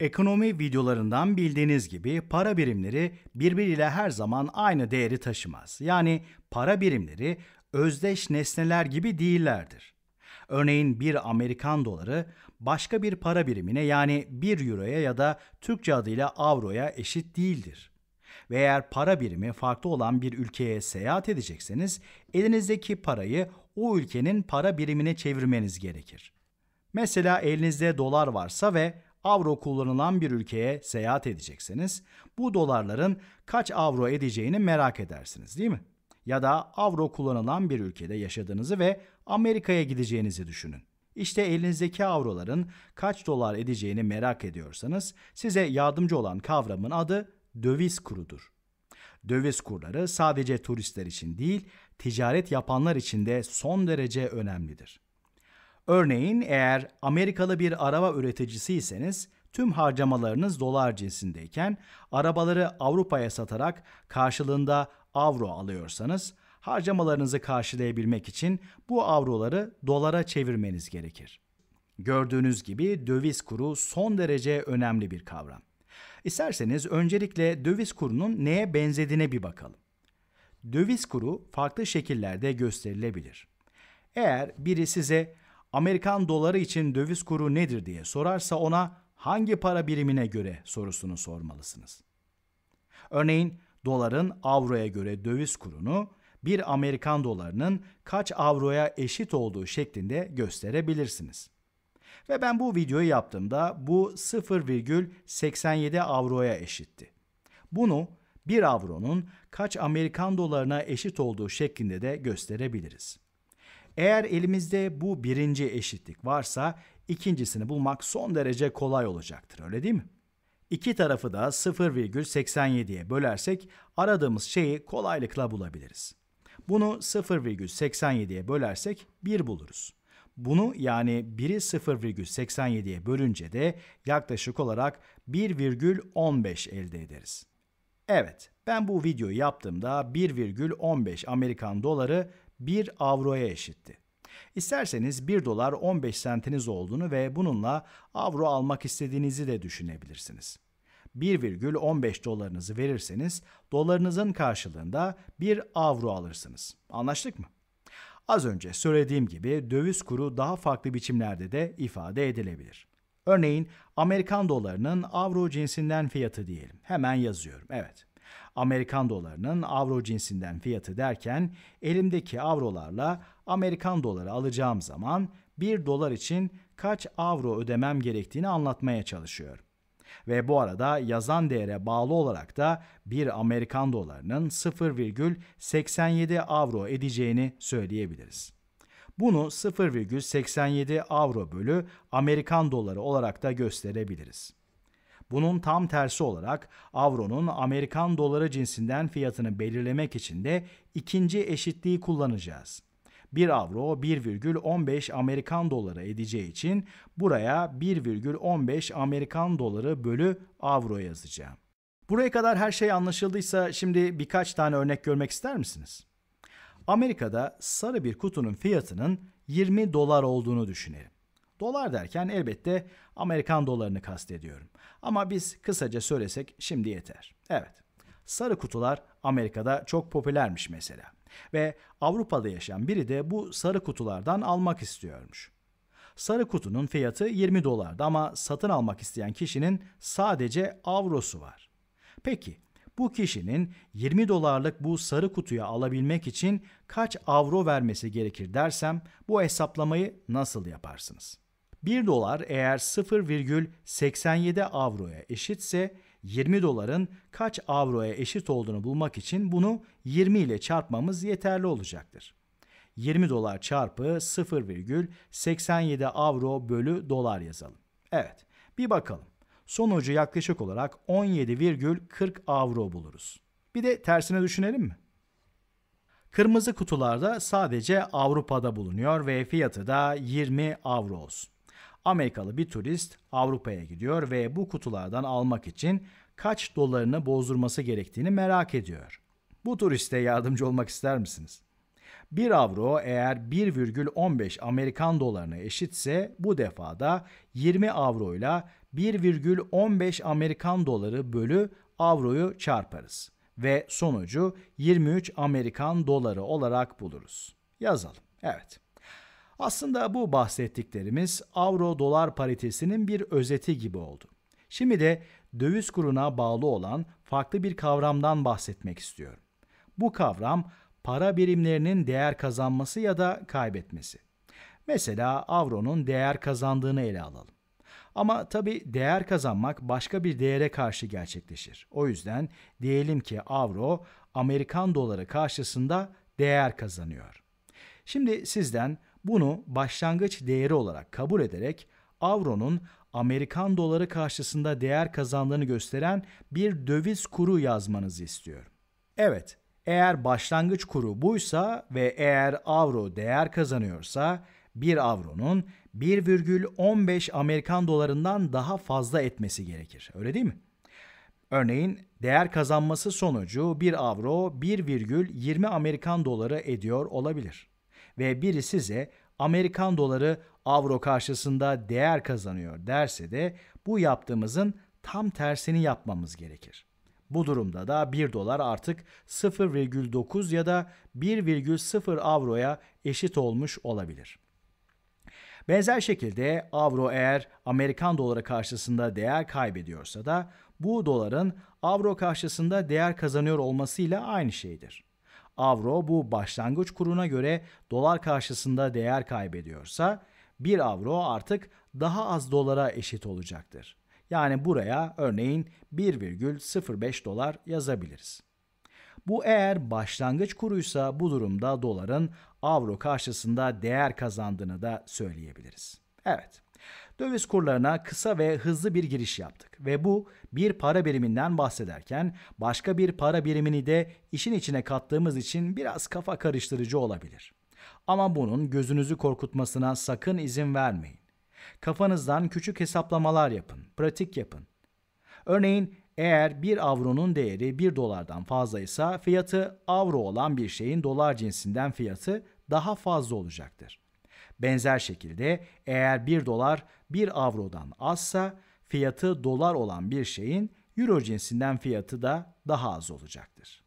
Ekonomi videolarından bildiğiniz gibi para birimleri birbiriyle her zaman aynı değeri taşımaz. Yani para birimleri özdeş nesneler gibi değillerdir. Örneğin bir Amerikan doları başka bir para birimine yani 1 euroya ya da Türkçe adıyla avroya eşit değildir. Ve eğer para birimi farklı olan bir ülkeye seyahat edecekseniz elinizdeki parayı o ülkenin para birimine çevirmeniz gerekir. Mesela elinizde dolar varsa ve avro kullanılan bir ülkeye seyahat edecekseniz bu dolarların kaç avro edeceğini merak edersiniz değil mi? Ya da avro kullanılan bir ülkede yaşadığınızı ve Amerika'ya gideceğinizi düşünün. İşte elinizdeki avroların kaç dolar edeceğini merak ediyorsanız size yardımcı olan kavramın adı döviz kurudur. Döviz kurları sadece turistler için değil, ticaret yapanlar için de son derece önemlidir. Örneğin eğer Amerikalı bir araba üreticisiyseniz tüm harcamalarınız dolar cinsindeyken arabaları Avrupa'ya satarak karşılığında avro alıyorsanız harcamalarınızı karşılayabilmek için bu avroları dolara çevirmeniz gerekir. Gördüğünüz gibi döviz kuru son derece önemli bir kavram. İsterseniz öncelikle döviz kurunun neye benzediğine bir bakalım. Döviz kuru farklı şekillerde gösterilebilir. Eğer biri size Amerikan doları için döviz kuru nedir diye sorarsa ona hangi para birimine göre sorusunu sormalısınız. Örneğin doların avroya göre döviz kurunu bir Amerikan dolarının kaç avroya eşit olduğu şeklinde gösterebilirsiniz. Ve ben bu videoyu yaptığımda bu 0,87 avroya eşitti. Bunu 1 avronun kaç Amerikan dolarına eşit olduğu şeklinde de gösterebiliriz. Eğer elimizde bu birinci eşitlik varsa ikincisini bulmak son derece kolay olacaktır öyle değil mi? İki tarafı da 0,87'ye bölersek aradığımız şeyi kolaylıkla bulabiliriz. Bunu 0,87'ye bölersek 1 buluruz. Bunu yani 1'i 0,87'ye bölünce de yaklaşık olarak 1,15 elde ederiz. Evet, ben bu videoyu yaptığımda 1,15 Amerikan doları 1 avroya eşitti. İsterseniz 1 dolar 15 sentiniz olduğunu ve bununla avro almak istediğinizi de düşünebilirsiniz. 1,15 dolarınızı verirseniz dolarınızın karşılığında 1 avro alırsınız. Anlaştık mı? Az önce söylediğim gibi döviz kuru daha farklı biçimlerde de ifade edilebilir. Örneğin Amerikan dolarının avro cinsinden fiyatı diyelim. Hemen yazıyorum. Evet. Amerikan dolarının avro cinsinden fiyatı derken elimdeki avrolarla Amerikan doları alacağım zaman 1 dolar için kaç avro ödemem gerektiğini anlatmaya çalışıyor. Ve bu arada yazan değere bağlı olarak da bir Amerikan dolarının 0,87 avro edeceğini söyleyebiliriz. Bunu 0,87 avro bölü Amerikan doları olarak da gösterebiliriz. Bunun tam tersi olarak avronun Amerikan doları cinsinden fiyatını belirlemek için de ikinci eşitliği kullanacağız. 1 avro 1,15 Amerikan doları edeceği için buraya 1,15 Amerikan doları bölü avro yazacağım. Buraya kadar her şey anlaşıldıysa şimdi birkaç tane örnek görmek ister misiniz? Amerika'da sarı bir kutunun fiyatının 20 dolar olduğunu düşünelim. Dolar derken elbette Amerikan dolarını kastediyorum. Ama biz kısaca söylesek şimdi yeter. Evet. Sarı kutular Amerika'da çok popülermiş mesela. Ve Avrupa'da yaşayan biri de bu sarı kutulardan almak istiyormuş. Sarı kutunun fiyatı 20 dolardı ama satın almak isteyen kişinin sadece avrosu var. Peki bu kişinin 20 dolarlık bu sarı kutuyu alabilmek için kaç avro vermesi gerekir dersem bu hesaplamayı nasıl yaparsınız? 1 dolar eğer 0,87 avroya eşitse 20 doların kaç avroya eşit olduğunu bulmak için bunu 20 ile çarpmamız yeterli olacaktır. 20 dolar çarpı 0,87 avro bölü dolar yazalım. Evet bir bakalım. Sonucu yaklaşık olarak 17,40 avro buluruz. Bir de tersine düşünelim mi? Kırmızı kutularda sadece Avrupa'da bulunuyor ve fiyatı da 20 avro olsun. Amerikalı bir turist Avrupa'ya gidiyor ve bu kutulardan almak için kaç dolarını bozdurması gerektiğini merak ediyor. Bu turiste yardımcı olmak ister misiniz? 1 avro eğer 1,15 Amerikan dolarına eşitse bu defa da 20 avro ile 1,15 Amerikan doları bölü avroyu çarparız ve sonucu 23 Amerikan doları olarak buluruz. Yazalım. Evet. Aslında bu bahsettiklerimiz avro dolar paritesinin bir özeti gibi oldu. Şimdi de döviz kuruna bağlı olan farklı bir kavramdan bahsetmek istiyorum. Bu kavram para birimlerinin değer kazanması ya da kaybetmesi. Mesela avronun değer kazandığını ele alalım. Ama tabi değer kazanmak başka bir değere karşı gerçekleşir. O yüzden diyelim ki avro Amerikan doları karşısında değer kazanıyor. Şimdi sizden bunu başlangıç değeri olarak kabul ederek avronun Amerikan doları karşısında değer kazandığını gösteren bir döviz kuru yazmanızı istiyorum. Evet, eğer başlangıç kuru buysa ve eğer avro değer kazanıyorsa bir avronun 1,15 Amerikan dolarından daha fazla etmesi gerekir. Öyle değil mi? Örneğin değer kazanması sonucu 1 avro 1,20 Amerikan doları ediyor olabilir ve biri size Amerikan doları avro karşısında değer kazanıyor derse de bu yaptığımızın tam tersini yapmamız gerekir. Bu durumda da 1 dolar artık 0,9 ya da 1,0 avroya eşit olmuş olabilir. Benzer şekilde avro eğer Amerikan doları karşısında değer kaybediyorsa da bu doların avro karşısında değer kazanıyor olmasıyla aynı şeydir avro bu başlangıç kuruna göre dolar karşısında değer kaybediyorsa 1 avro artık daha az dolara eşit olacaktır. Yani buraya örneğin 1,05 dolar yazabiliriz. Bu eğer başlangıç kuruysa bu durumda doların avro karşısında değer kazandığını da söyleyebiliriz. Evet döviz kurlarına kısa ve hızlı bir giriş yaptık ve bu bir para biriminden bahsederken başka bir para birimini de işin içine kattığımız için biraz kafa karıştırıcı olabilir. Ama bunun gözünüzü korkutmasına sakın izin vermeyin. Kafanızdan küçük hesaplamalar yapın, pratik yapın. Örneğin eğer bir avronun değeri 1 dolardan fazlaysa fiyatı avro olan bir şeyin dolar cinsinden fiyatı daha fazla olacaktır. Benzer şekilde eğer 1 dolar 1 avrodan azsa fiyatı dolar olan bir şeyin euro cinsinden fiyatı da daha az olacaktır.